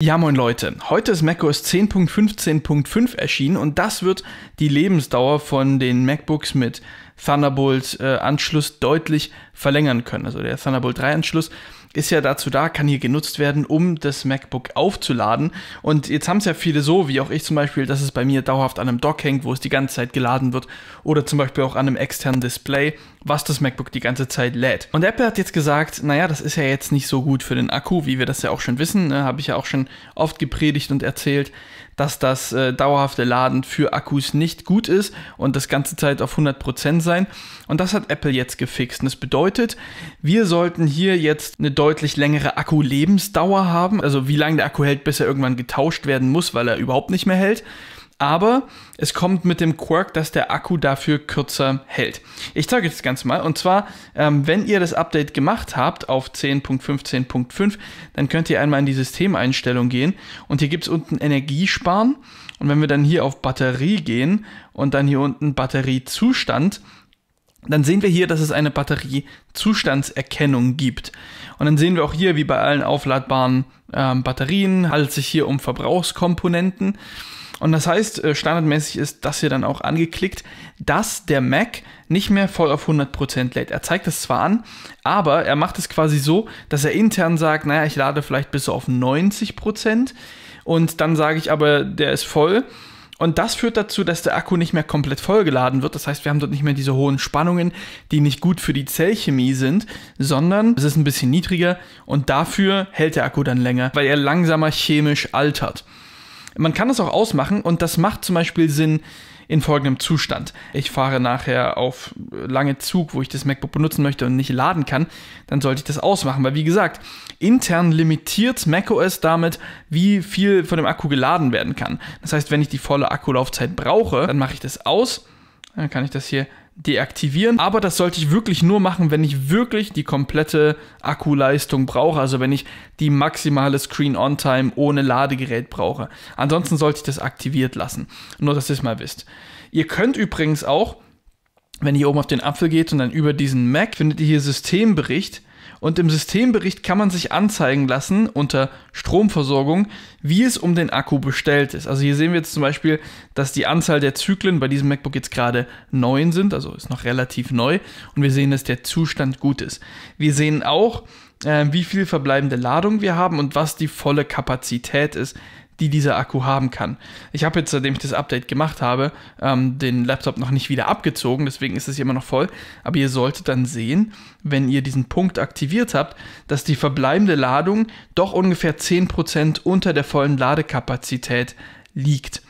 Ja moin Leute, heute ist macOS 10.15.5 erschienen und das wird die Lebensdauer von den MacBooks mit Thunderbolt-Anschluss äh, deutlich verlängern können. Also der Thunderbolt 3-Anschluss ist ja dazu da, kann hier genutzt werden, um das MacBook aufzuladen. Und jetzt haben es ja viele so, wie auch ich zum Beispiel, dass es bei mir dauerhaft an einem Dock hängt, wo es die ganze Zeit geladen wird. Oder zum Beispiel auch an einem externen Display, was das MacBook die ganze Zeit lädt. Und Apple hat jetzt gesagt, naja, das ist ja jetzt nicht so gut für den Akku, wie wir das ja auch schon wissen. Ne? Habe ich ja auch schon oft gepredigt und erzählt, dass das äh, dauerhafte Laden für Akkus nicht gut ist und das ganze Zeit auf 100% sein. Und das hat Apple jetzt gefixt. Und das bedeutet, wir sollten hier jetzt eine deutlich längere Akkulebensdauer haben. Also wie lange der Akku hält, bis er irgendwann getauscht werden muss, weil er überhaupt nicht mehr hält. Aber es kommt mit dem Quirk, dass der Akku dafür kürzer hält. Ich zeige euch das Ganze mal. Und zwar, ähm, wenn ihr das Update gemacht habt auf 10.15.5, dann könnt ihr einmal in die Systemeinstellung gehen. Und hier gibt es unten Energiesparen. Und wenn wir dann hier auf Batterie gehen und dann hier unten Batteriezustand, dann sehen wir hier, dass es eine Batteriezustandserkennung gibt. Und dann sehen wir auch hier, wie bei allen aufladbaren ähm, Batterien, handelt es sich hier um Verbrauchskomponenten. Und das heißt, äh, standardmäßig ist das hier dann auch angeklickt, dass der Mac nicht mehr voll auf 100% lädt. Er zeigt es zwar an, aber er macht es quasi so, dass er intern sagt, naja, ich lade vielleicht bis auf 90% und dann sage ich aber, der ist voll und das führt dazu, dass der Akku nicht mehr komplett vollgeladen wird. Das heißt, wir haben dort nicht mehr diese hohen Spannungen, die nicht gut für die Zellchemie sind, sondern es ist ein bisschen niedriger und dafür hält der Akku dann länger, weil er langsamer chemisch altert. Man kann das auch ausmachen und das macht zum Beispiel Sinn in folgendem Zustand. Ich fahre nachher auf lange Zug, wo ich das MacBook benutzen möchte und nicht laden kann, dann sollte ich das ausmachen, weil wie gesagt, intern limitiert macOS damit, wie viel von dem Akku geladen werden kann. Das heißt, wenn ich die volle Akkulaufzeit brauche, dann mache ich das aus, dann kann ich das hier deaktivieren. Aber das sollte ich wirklich nur machen, wenn ich wirklich die komplette Akkuleistung brauche. Also wenn ich die maximale Screen-On-Time ohne Ladegerät brauche. Ansonsten sollte ich das aktiviert lassen. Nur, dass ihr es mal wisst. Ihr könnt übrigens auch, wenn ihr oben auf den Apfel geht und dann über diesen Mac, findet ihr hier Systembericht und im Systembericht kann man sich anzeigen lassen unter Stromversorgung, wie es um den Akku bestellt ist. Also hier sehen wir jetzt zum Beispiel, dass die Anzahl der Zyklen bei diesem MacBook jetzt gerade neun sind, also ist noch relativ neu und wir sehen, dass der Zustand gut ist. Wir sehen auch, äh, wie viel verbleibende Ladung wir haben und was die volle Kapazität ist, die dieser Akku haben kann. Ich habe jetzt, seitdem ich das Update gemacht habe, ähm, den Laptop noch nicht wieder abgezogen, deswegen ist es immer noch voll. Aber ihr solltet dann sehen, wenn ihr diesen Punkt aktiviert habt, dass die verbleibende Ladung doch ungefähr 10% unter der vollen Ladekapazität liegt.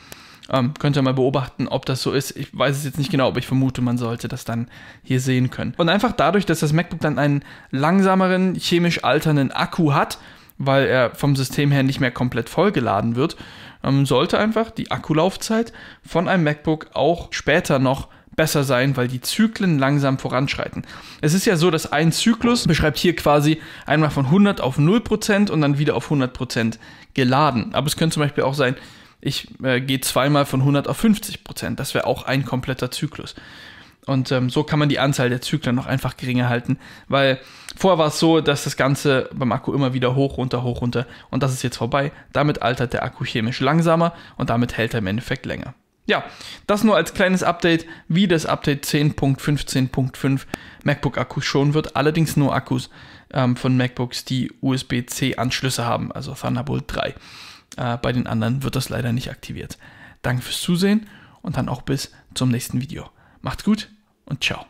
Ähm, könnt ihr mal beobachten, ob das so ist. Ich weiß es jetzt nicht genau, aber ich vermute, man sollte das dann hier sehen können. Und einfach dadurch, dass das MacBook dann einen langsameren, chemisch alternden Akku hat, weil er vom System her nicht mehr komplett vollgeladen wird, ähm, sollte einfach die Akkulaufzeit von einem MacBook auch später noch besser sein, weil die Zyklen langsam voranschreiten. Es ist ja so, dass ein Zyklus beschreibt hier quasi einmal von 100 auf 0% und dann wieder auf 100% geladen. Aber es könnte zum Beispiel auch sein, ich äh, gehe zweimal von 100 auf 50%. Das wäre auch ein kompletter Zyklus. Und ähm, so kann man die Anzahl der Zyklen noch einfach geringer halten, weil vorher war es so, dass das Ganze beim Akku immer wieder hoch, runter, hoch, runter und das ist jetzt vorbei. Damit altert der Akku chemisch langsamer und damit hält er im Endeffekt länger. Ja, das nur als kleines Update, wie das Update 10.15.5 MacBook-Akkus schon wird, allerdings nur Akkus ähm, von MacBooks, die USB-C-Anschlüsse haben, also Thunderbolt 3. Äh, bei den anderen wird das leider nicht aktiviert. Danke fürs Zusehen und dann auch bis zum nächsten Video. Macht's gut und ciao.